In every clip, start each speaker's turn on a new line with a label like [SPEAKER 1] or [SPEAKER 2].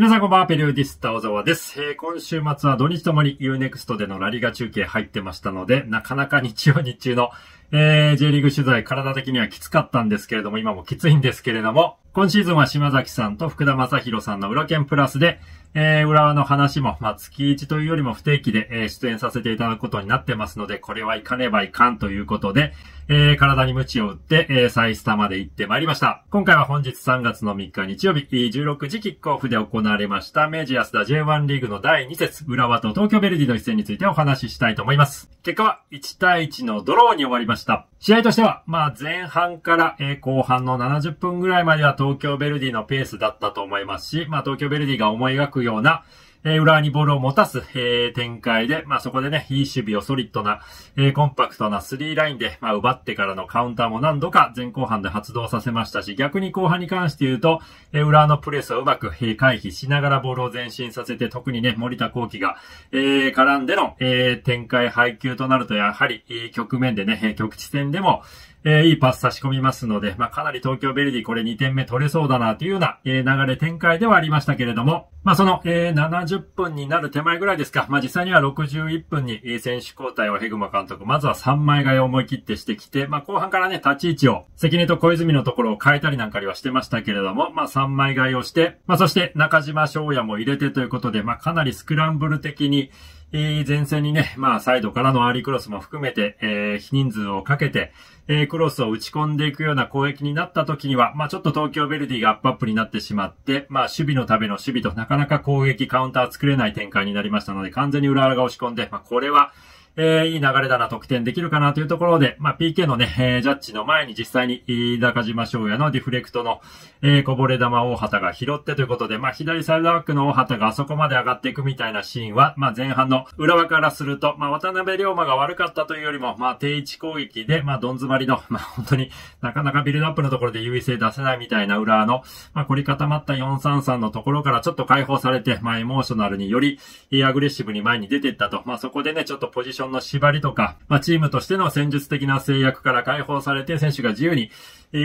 [SPEAKER 1] 皆さんこんばんは、ペリオディスタ小沢です。えー、今週末は土日ともに UNEXT でのラリガ中継入ってましたので、なかなか日曜日中の、えー、J リーグ取材、体的にはきつかったんですけれども、今もきついんですけれども、今シーズンは島崎さんと福田正宏さんの裏剣プラスで、えー、浦和の話も、まあ、月1というよりも不定期で、えー、出演させていただくことになってますので、これはいかねばいかんということで、えー、体に鞭を打って、えー、再スタまで行ってまいりました。今回は本日3月の3日日曜日、16時キックオフで行われました、明治安田 J1 リーグの第2節、浦和と東京ベルディの一戦についてお話ししたいと思います。結果は1対1のドローに終わりました。試合としては、まあ、前半から、えー、後半の70分ぐらいまでは東東京ヴェルディのペースだったと思いますし、まあ東京ヴェルディが思い描くような、えー、裏にボールを持たす、えー、展開で、まあ、そこでね、いい守備をソリッドな、えー、コンパクトな3ラインで、まあ、奪ってからのカウンターも何度か前後半で発動させましたし、逆に後半に関して言うと、えー、裏のプレスをうまく、えー、回避しながらボールを前進させて、特にね、森田幸輝が、えー、絡んでの、えー、展開配球となると、やはり、えー、局面でね、え局地戦でも、えー、いいパス差し込みますので、まあ、かなり東京ベルディこれ2点目取れそうだなというような、えー、流れ展開ではありましたけれども、まあ、その、えー、70分になる手前ぐらいですか。まあ、実際には61分に選手交代をヘグマ監督、まずは3枚替えを思い切ってしてきて、まあ、後半からね、立ち位置を、関根と小泉のところを変えたりなんかにはしてましたけれども、まあ、3枚替えをして、まあ、そして中島翔也も入れてということで、まあ、かなりスクランブル的に、えー、前線にね、まあ、サイドからのアーリークロスも含めて、えー、非人数をかけて、えー、クロスを打ち込んでいくような攻撃になった時には、まあ、ちょっと東京ベルディがアップアップになってしまって、まあ、守備のための守備となかなか攻撃、カウンター作れない展開になりましたので、完全に裏側が押し込んで、まあ、これは、えー、いい流れだな、得点できるかなというところで、まあ、PK のね、えー、ジャッジの前に実際に、中島翔也のディフレクトの、えー、こぼれ玉大畑が拾ってということで、まあ、左サイドバックの大畑があそこまで上がっていくみたいなシーンは、まあ、前半の裏側からすると、まあ、渡辺龍馬が悪かったというよりも、まあ、定位置攻撃で、まあ、どん詰まりの、まあ、本当になかなかビルドアップのところで優位性出せないみたいな裏の、まあ、凝り固まった433のところからちょっと解放されて、まあ、エモーショナルにより、アグレッシブに前に出ていったと、まあ、そこでね、ちょっとポジションンの縛りとか、まあ、チームとしての戦術的な制約から解放されて、選手が自由に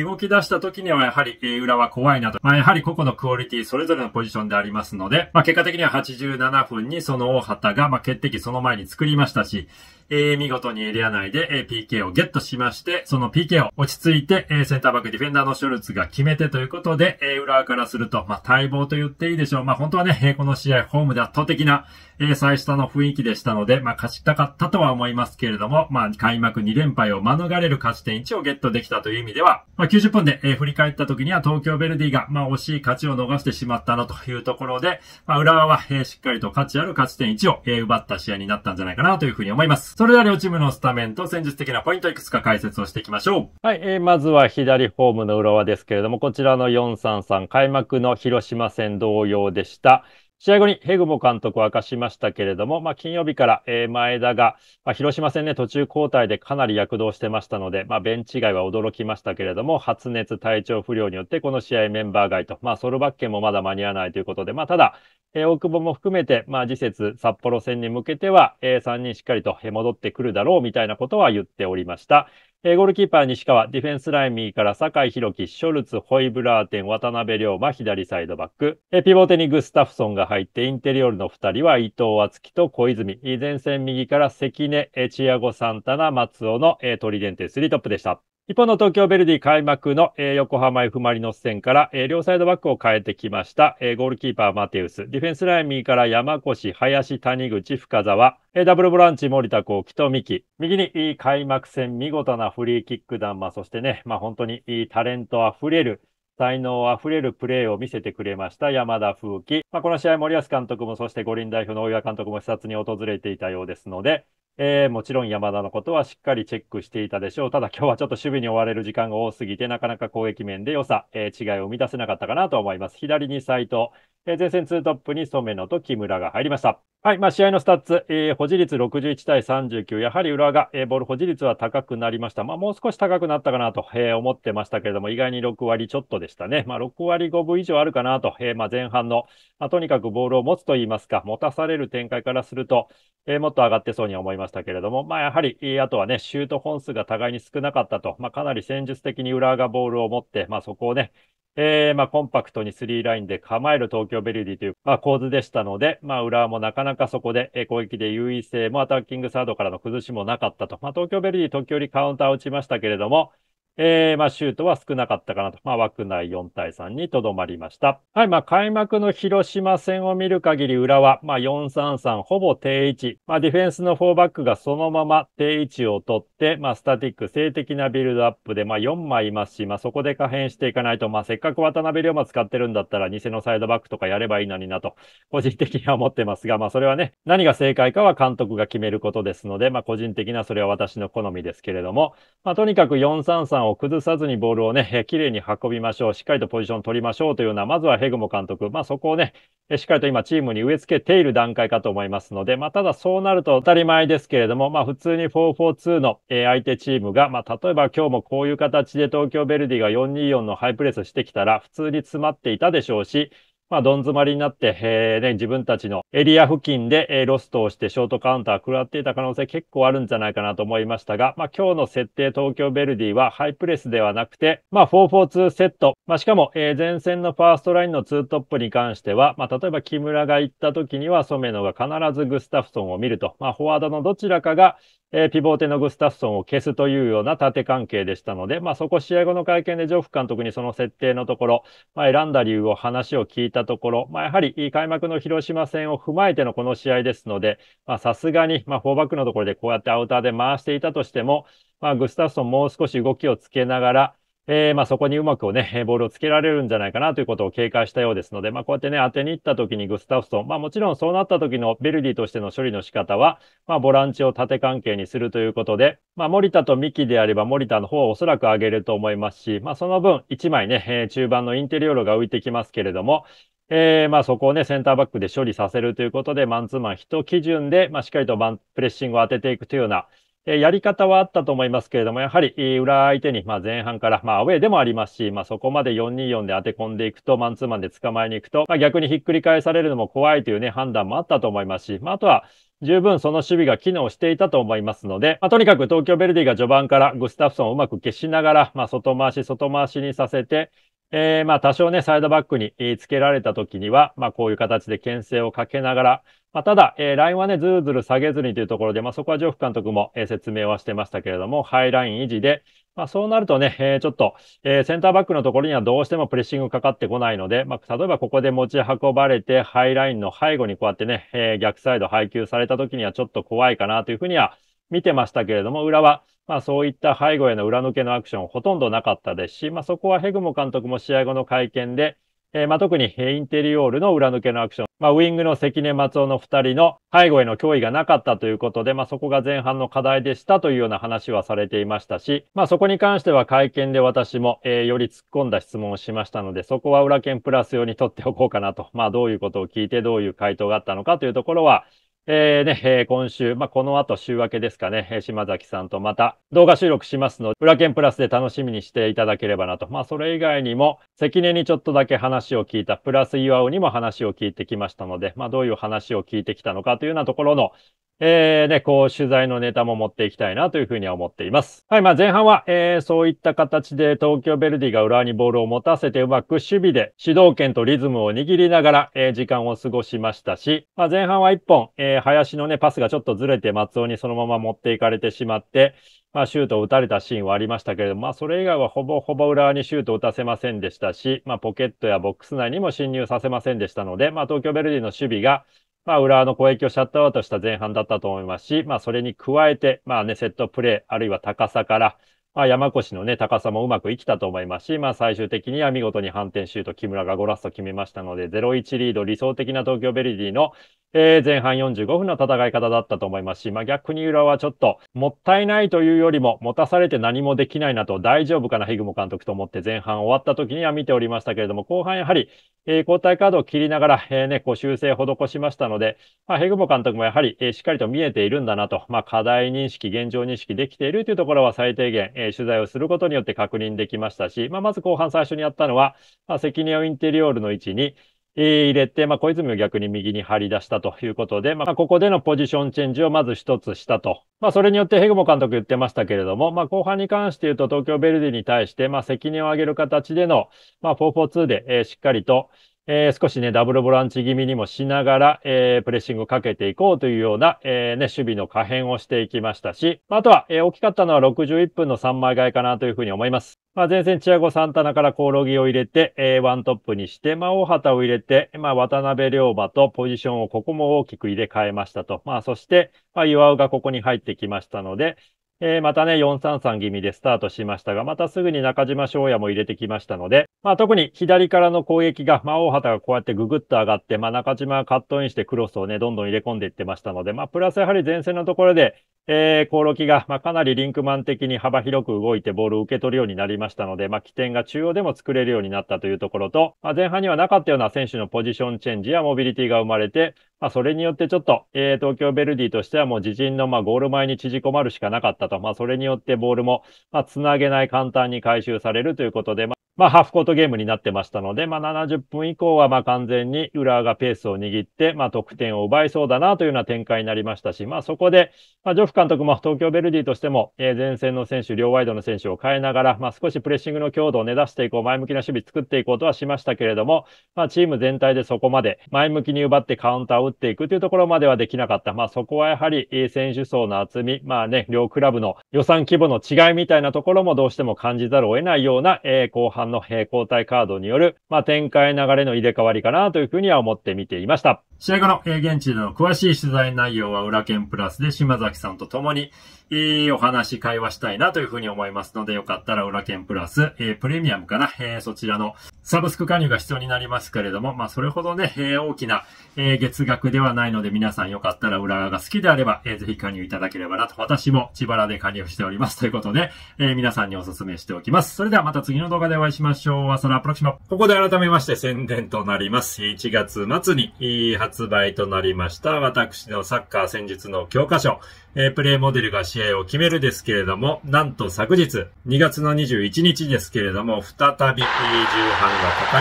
[SPEAKER 1] 動き出した時にはやはり、裏は怖いなと。まあ、やはり個々のクオリティ、それぞれのポジションでありますので、まあ、結果的には87分にその大畑が、ま決定機その前に作りましたし、えー、見事にエリア内で、えー、PK をゲットしまして、その PK を落ち着いて、えー、センターバックディフェンダーのショルツが決めてということで、えー、からすると、まあ、待望と言っていいでしょう。まあ、本当はね、えー、この試合、ホームで圧倒的な、えー、最下の雰囲気でしたので、まあ、勝ちたかったとは思いますけれども、まあ、開幕2連敗を免れる勝ち点1をゲットできたという意味では、まあ、90分で、えー、振り返った時には東京ベルディが、まあ、惜しい勝ちを逃してしまったなというところで、まあ、浦和は、えー、しっかりと価値ある勝ち点1を、えー、奪った試合になったんじゃないかなというふうに思います。それでは両チームのスタメンと戦術的なポイントいくつか解説をしていきましょう。はい、えー、まずは左ホームの浦和ですけれども、こちらの433開幕の広島戦同様でした。試合後にヘグモ監督を明かしましたけれども、まあ、金曜日から、前田が、まあ、広島戦ね、途中交代でかなり躍動してましたので、まあ、ベンチ外は驚きましたけれども、発熱、体調不良によってこの試合メンバー外と、まあ、ソルバッケもまだ間に合わないということで、まあ、ただ、えー、大久保も含めて、まあ、次節札幌戦に向けては、えー、3人しっかりと戻ってくるだろうみたいなことは言っておりました。えー、ゴールキーパー西川、ディフェンスライミーから酒井宏樹、ショルツ、ホイブラーテン、渡辺龍馬、左サイドバック。えー、ピボテにグスタフソンが入って、インテリオールの2人は伊藤敦樹と小泉。前線右から関根、チアゴ・サンタナ、松尾の、えー、トリデンテスリートップでした。一方の東京ベルディ開幕の、えー、横浜 F・ マリノス戦から、えー、両サイドバックを変えてきました、えー、ゴールキーパーマテウス、ディフェンスライン右から山越、林、谷口、深沢、えー、ダブルボランチ森田幸喜と三木、右に開幕戦見事なフリーキック弾魔、そしてね、まあ、本当にタレントあふれる、才能あふれるプレーを見せてくれました山田風紀、まあ、この試合、森保監督もそして五輪代表の大岩監督も視察に訪れていたようですので、えー、もちろん山田のことはしっかりチェックしていたでしょう。ただ今日はちょっと守備に追われる時間が多すぎて、なかなか攻撃面で良さ、えー、違いを生み出せなかったかなと思います。左に斎藤、えー、前線2トップに染野と木村が入りました。はい、まあ、試合のスタッツ、え保持率61対39、やはり浦和が、えボール保持率は高くなりました。まあ、もう少し高くなったかなと、え思ってましたけれども、意外に6割ちょっとでしたね。まあ、6割5分以上あるかなと、えまあ、前半の、まあ、とにかくボールを持つといいますか、持たされる展開からすると、えもっと上がってそうに思います。ましたけれども、まあ、やはり、あとはね、シュート本数が互いに少なかったと、まあ、かなり戦術的に浦和がボールを持って、まあ、そこをね、えー、まあ、コンパクトにスリーラインで構える東京ベルディという、まあ、構図でしたので、まあ、浦和もなかなかそこで、え攻撃で優位性もアタッキングサードからの崩しもなかったと、まあ、東京ベルディ時折カウンターを打ちましたけれども、えー、まあ、シュートは少なかったかなと。まあ、枠内4対3にとどまりました。はい、まあ、開幕の広島戦を見る限り、裏は、まあ、4-3-3、ほぼ定位置。まあ、ディフェンスの4バックがそのまま定位置を取って、まあ、スタティック、性的なビルドアップで、まあ、4枚いますし、まあ、そこで可変していかないと、まあ、せっかく渡辺龍馬使ってるんだったら、偽のサイドバックとかやればいいのになと、個人的には思ってますが、まあ、それはね、何が正解かは監督が決めることですので、まあ、個人的なそれは私の好みですけれども、まあ、とにかく4-3-3を崩さずにボールをね、綺麗に運びましょう。しっかりとポジション取りましょうというような、まずはヘグモ監督。まあそこをね、しっかりと今チームに植え付けている段階かと思いますので、まあただそうなると当たり前ですけれども、まあ普通に4-4-2の相手チームが、まあ例えば今日もこういう形で東京ヴェルディが4-2-4のハイプレスしてきたら、普通に詰まっていたでしょうし、まあ、どん詰まりになって、えーね、自分たちのエリア付近で、えー、ロストをしてショートカウンター食らっていた可能性結構あるんじゃないかなと思いましたが、まあ、今日の設定東京ヴェルディはハイプレスではなくて、まあ、442セット。まあ、しかも、えー、前線のファーストラインのツートップに関しては、まあ、例えば木村が行った時には染野が必ずグスタフソンを見ると、まあ、フォワードのどちらかが、えー、ピボーテのグスタフソンを消すというような縦関係でしたので、まあ、そこ試合後の会見でジョフ監督にその設定のところ、まあ、選んだ理由を話を聞いたところ、まあ、やはり開幕の広島戦を踏まえてのこの試合ですので、さすがに、まあ、4バックのところでこうやってアウターで回していたとしても、まあ、グスタフソンもう少し動きをつけながら、えー、まあ、そこにうまくをね、ボールをつけられるんじゃないかなということを警戒したようですので、まあ、こうやってね、当てに行った時にグスタフソン、まあ、もちろんそうなった時のベルディとしての処理の仕方は、まあ、ボランチを縦関係にするということで、まあ、森田とミキであれば森田の方をおそらく上げると思いますし、まあ、その分、1枚ね、えー、中盤のインテリオロが浮いてきますけれども、えー、まあ、そこをね、センターバックで処理させるということで、マンツーマン一基準で、まあ、しっかりとプレッシングを当てていくというような、えやり方はあったと思いますけれども、やはり、裏相手に、ま前半から、まアウェーでもありますし、まそこまで424で当て込んでいくと、マンツーマンで捕まえに行くと、ま逆にひっくり返されるのも怖いというね、判断もあったと思いますし、まあ、とは、十分その守備が機能していたと思いますので、まあ、とにかく東京ベルディが序盤からグスタフソンをうまく消しながら、まあ、外回し、外回しにさせて、えー、まあ多少ね、サイドバックに、付つけられた時には、まあこういう形で牽制をかけながら、まあただ、えー、ラインはね、ずるずる下げずにというところで、まあそこはジョフ監督も、えー、説明はしてましたけれども、ハイライン維持で、まあそうなるとね、えー、ちょっと、えー、センターバックのところにはどうしてもプレッシングかかってこないので、まあ例えばここで持ち運ばれて、ハイラインの背後にこうやってね、えー、逆サイド配球された時にはちょっと怖いかなというふうには、見てましたけれども、裏は、まあ、そういった背後への裏抜けのアクションほとんどなかったですし、まあ、そこはヘグモ監督も試合後の会見で、えー、まあ、特にインテリオールの裏抜けのアクション、まあ、ウィングの関根松尾の2人の背後への脅威がなかったということで、まあ、そこが前半の課題でしたというような話はされていましたし、まあ、そこに関しては会見で私も、えー、より突っ込んだ質問をしましたので、そこは裏剣プラス用に取っておこうかなと、まあ、どういうことを聞いてどういう回答があったのかというところは、えーねえー、今週、まあ、この後週明けですかね、島崎さんとまた動画収録しますので、裏剣プラスで楽しみにしていただければなと。まあ、それ以外にも、関根にちょっとだけ話を聞いた、プラス岩尾にも話を聞いてきましたので、まあ、どういう話を聞いてきたのかというようなところの、えー、ね、こう、取材のネタも持っていきたいなというふうには思っています。はい、まあ前半は、えー、そういった形で東京ベルディが裏にボールを持たせてうまく守備で主導権とリズムを握りながら、えー、時間を過ごしましたし、まあ前半は一本、えー、林のね、パスがちょっとずれて松尾にそのまま持っていかれてしまって、まあ、シュートを打たれたシーンはありましたけれども、まあ、それ以外はほぼほぼ裏にシュートを打たせませんでしたし、まあ、ポケットやボックス内にも侵入させませんでしたので、まあ、東京ベルディの守備が、まあ、浦和の攻撃をシャットアウトした前半だったと思いますし、まあ、それに加えて、まあね、セットプレー、あるいは高さから、まあ、山越のね、高さもうまく生きたと思いますし、まあ、最終的には見事に反転シュート、木村がゴラスト決めましたので、0-1リード、理想的な東京ベルディの、えー、前半45分の戦い方だったと思いますし、まあ、逆に浦和はちょっと、もったいないというよりも、持たされて何もできないなと、大丈夫かな、ヒグモ監督と思って前半終わった時には見ておりましたけれども、後半やはり、えー、交代カードを切りながら、えー、ね、こう修正を施しましたので、まあ、ヘグボ監督もやはり、えー、しっかりと見えているんだなと、まあ、課題認識、現状認識できているというところは最低限、え取材をすることによって確認できましたし、まあ、まず後半最初にやったのは、まあ、関根をインテリオールの位置に、入れて、まあ、小泉を逆に右に張り出したということで、まあ、ここでのポジションチェンジをまず一つしたと。まあ、それによってヘグモ監督言ってましたけれども、まあ、後半に関して言うと東京ベルディに対して、まあ、責任を上げる形での、まあ、4-4-2で、えー、しっかりと、えー、少しね、ダブルボランチ気味にもしながら、えー、プレッシングかけていこうというような、えー、ね、守備の可変をしていきましたし、あとは、え大きかったのは61分の3枚替えかなというふうに思います。まあ、前線チアゴ・サンタナからコオロギを入れて、えワントップにして、まあ、大畑を入れて、まあ、渡辺龍馬とポジションをここも大きく入れ替えましたと。まあ、そして、まあ、岩尾がここに入ってきましたので、えー、またね、433気味でスタートしましたが、またすぐに中島翔也も入れてきましたので、まあ、特に左からの攻撃が、まあ、大畑がこうやってググッと上がって、まあ、中島がカットインしてクロスをね、どんどん入れ込んでいってましたので、まあ、プラスやはり前線のところで、えー、コオロキが、まあ、かなりリンクマン的に幅広く動いてボールを受け取るようになりましたので、まあ、起点が中央でも作れるようになったというところと、まあ、前半にはなかったような選手のポジションチェンジやモビリティが生まれて、まあ、それによってちょっと、えー、東京ベルディとしてはもう自陣の、まあ、ゴール前に縮こまるしかなかったとと、まあ、それによってボールも、まあ、つなげない、簡単に回収されるということで、まあまあ、ハーフコートゲームになってましたので、まあ、70分以降は、まあ、完全に浦和がペースを握って、まあ、得点を奪いそうだなというような展開になりましたし、まあ、そこで、まあ、ジョフ監督も東京ベルディとしても、えー、前線の選手、両ワイドの選手を変えながら、まあ、少しプレッシングの強度をね出していこう、前向きな守備作っていこうとはしましたけれども、まあ、チーム全体でそこまで前向きに奪ってカウンターを打っていくというところまではできなかった。まあ、そこはやはり、選手層の厚み、まあね、両クラブの予算規模の違いみたいなところもどうしても感じざるを得ないような、えー、後半半の平行体カードによる、まあ、展開流れの入れ替わりかなというふうには思って見ていました。試合後の、えー、現地での詳しい取材内容は裏剣プラスで島崎さんと共に、えー、お話、会話したいなというふうに思いますので、よかったら、裏剣プラス、えー、プレミアムかな、えー、そちらのサブスク加入が必要になりますけれども、まあ、それほどね、えー、大きな、えー、月額ではないので、皆さんよかったら、裏側が好きであれば、えー、ぜひ加入いただければなと、私も自腹で加入しております。ということで、えー、皆さんにお勧めしておきます。それではまた次の動画でお会いしましょう。アのラプロキシマ。ここで改めまして宣伝となります。1月末に発売となりました、私のサッカー戦術の教科書。えー、プレイモデルが試合を決めるですけれども、なんと昨日、2月の21日ですけれども、再び重版がかか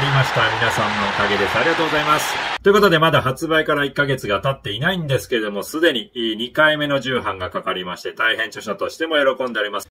[SPEAKER 1] りました。皆さんのおかげです。ありがとうございます。ということで、まだ発売から1ヶ月が経っていないんですけれども、すでに2回目の重版がかかりまして、大変著者としても喜んでおります。